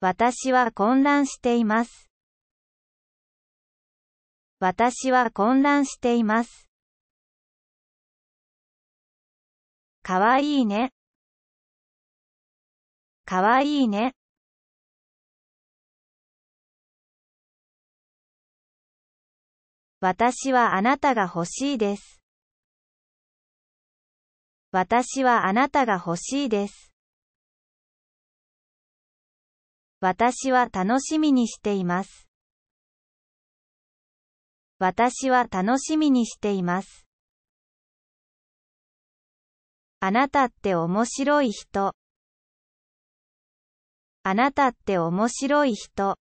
私は混乱しています。私は混乱しています。かわいいね。かわいいね。私はあなたが欲しいです。私はあなたが欲しいです。私は楽しみにしています。私は楽しみにしています。あなたって面白い人。あなたって面白い人。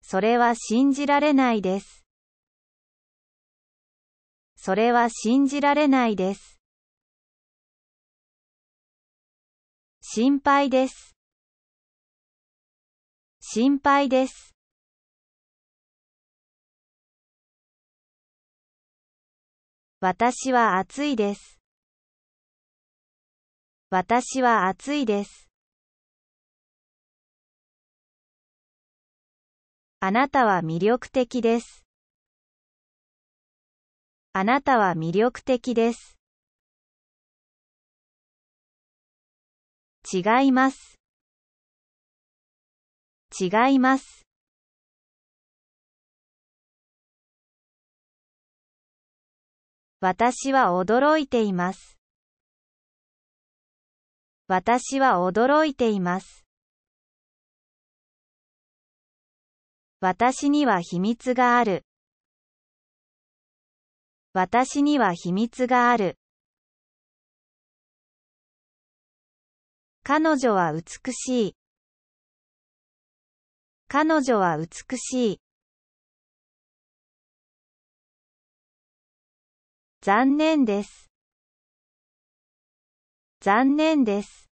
それは信じられないです。それは信じられないです。心配です。心配です。私は暑いです。私は暑いです。あなたは魅力的です。あなたは魅力的です。違います。違います。私は驚いています。私は驚いています。私には秘密がある。私には秘密がある。彼女は美しい。彼女は美しい。残念です。残念です。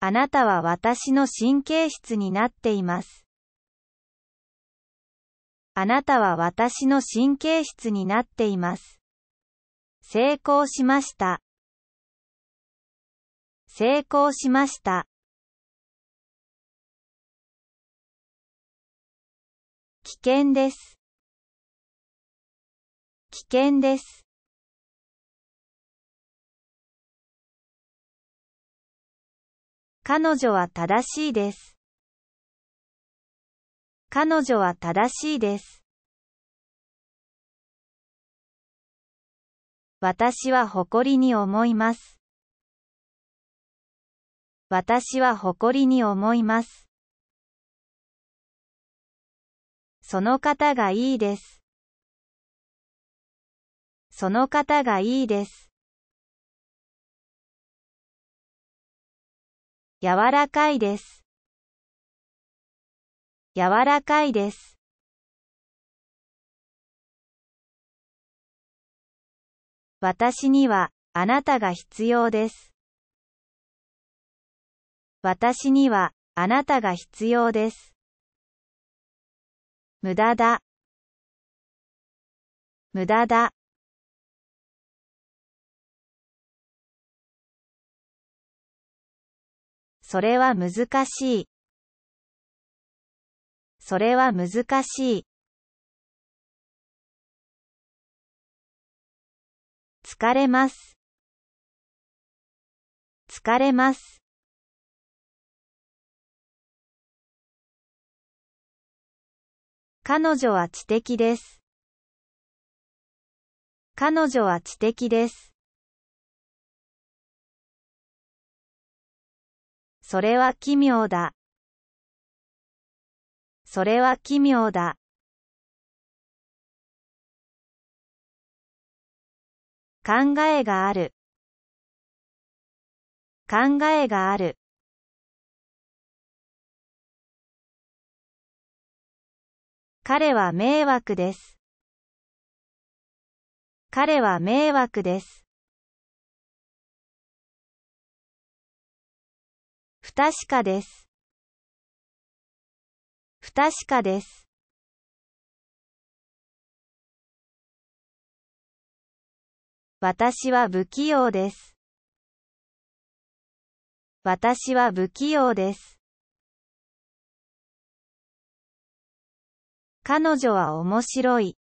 あなたは私の神経質になっています。あなたは私の神経質になっています。成功しました。成功しました。危険です。危険です。彼女は正しいです。彼女は正しいです。私は誇りに思います。私は誇りに思います。その方がいいです。その方がいいです。柔らかいです。柔らかいです。私には、あなたが必要です。私には、あなたが必要です。無駄だ。無駄だ。それは難しい。それは難しい。疲れます。疲れます。彼女は知的です。彼女は知的です。それは奇妙だ。それは奇妙だ。考えがある考えがある彼は迷惑です彼は迷惑です不確かです不確かです私は不器用です。私は不器用です。彼女は面白い。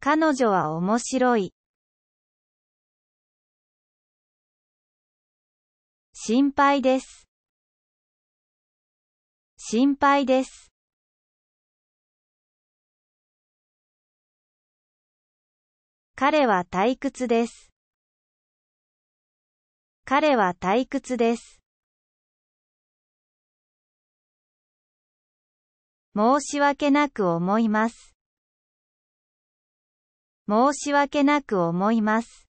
彼女は面白い。心配です。心配です。彼は退屈です。彼は退屈です。申し訳なく思います。申し訳なく思います。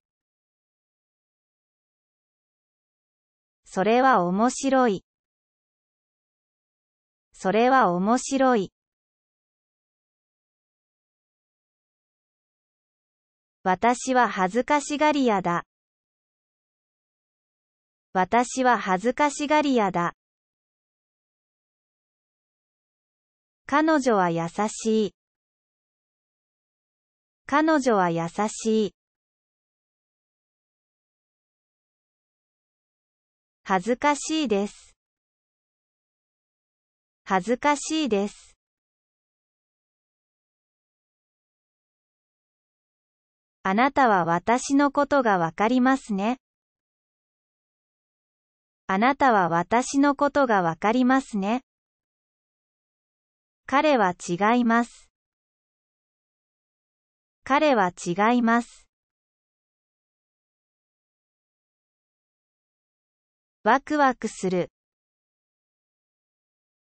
それは面白い。それは面白い。私は恥ずかしがり屋だ。私は恥ずかしがり屋だ。彼女は優しい。彼女は優しい。恥ずかしいです。恥ずかしいです。あなたは私のことがわかりますね。あなたは私のことがわかりますね。彼は違います。彼は違います。ワクワクする。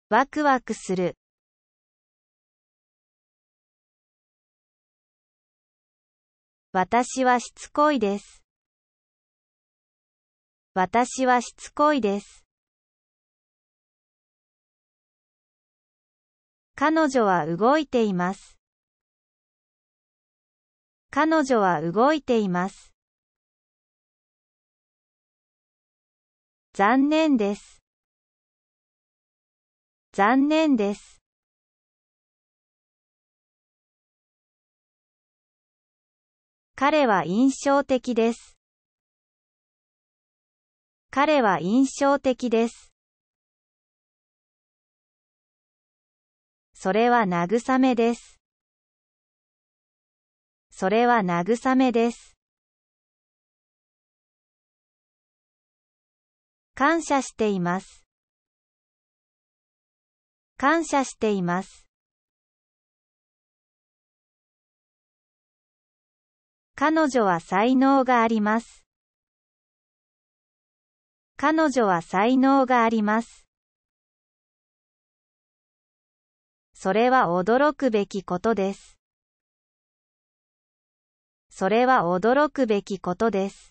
ワクワクする。私はしつこいです。私はしつこいです。彼女は動いています。彼女は動いています。残念です。残念です。彼は印象的です。彼は印象的です。それは慰めです。それは慰めです。感謝しています。感謝しています。彼女は才能があります。彼女は才能があります。それは驚くべきことです。それは驚くべきことです。